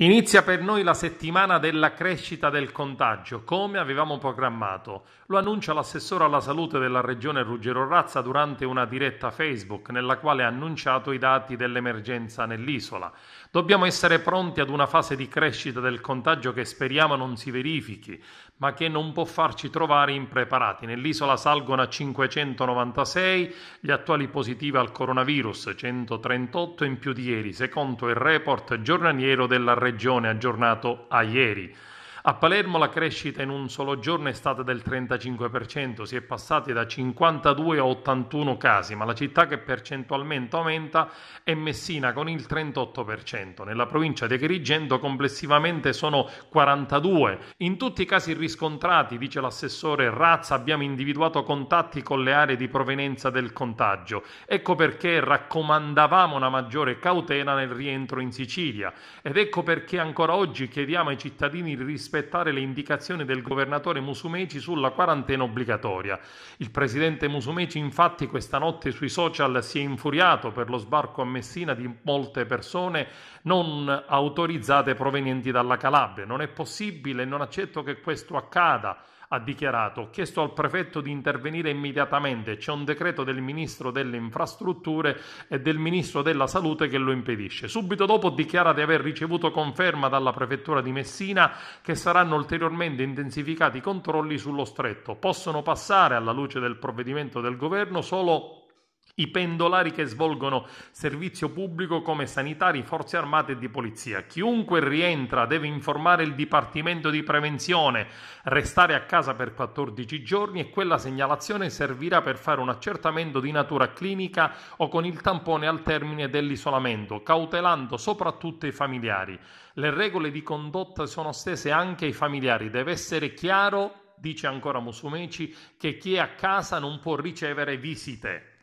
Inizia per noi la settimana della crescita del contagio, come avevamo programmato. Lo annuncia l'assessore alla salute della regione Ruggero Razza durante una diretta Facebook nella quale ha annunciato i dati dell'emergenza nell'isola. Dobbiamo essere pronti ad una fase di crescita del contagio che speriamo non si verifichi, ma che non può farci trovare impreparati. Nell'isola salgono a 596 gli attuali positivi al coronavirus, 138 in più di ieri, secondo il report giornaliero della regione Regione aggiornato a ieri. A Palermo la crescita in un solo giorno è stata del 35%, si è passati da 52 a 81 casi, ma la città che percentualmente aumenta è Messina con il 38%. Nella provincia di Agrigento complessivamente sono 42. In tutti i casi riscontrati, dice l'assessore Razza, abbiamo individuato contatti con le aree di provenienza del contagio. Ecco perché raccomandavamo una maggiore cautela nel rientro in Sicilia ed ecco perché ancora oggi chiediamo ai cittadini di rispettare rispettare le indicazioni del governatore Musumeci sulla quarantena obbligatoria. Il presidente Musumeci infatti questa notte sui social si è infuriato per lo sbarco a Messina di molte persone non autorizzate provenienti dalla Calabria. Non è possibile, non accetto che questo accada ha dichiarato ho chiesto al prefetto di intervenire immediatamente, c'è un decreto del ministro delle infrastrutture e del ministro della salute che lo impedisce. Subito dopo dichiara di aver ricevuto conferma dalla prefettura di Messina che saranno ulteriormente intensificati i controlli sullo stretto. Possono passare alla luce del provvedimento del governo solo i pendolari che svolgono servizio pubblico come sanitari, forze armate e di polizia. Chiunque rientra deve informare il Dipartimento di Prevenzione, restare a casa per 14 giorni e quella segnalazione servirà per fare un accertamento di natura clinica o con il tampone al termine dell'isolamento, cautelando soprattutto i familiari. Le regole di condotta sono stese anche ai familiari, deve essere chiaro, dice ancora Musumeci, che chi è a casa non può ricevere visite.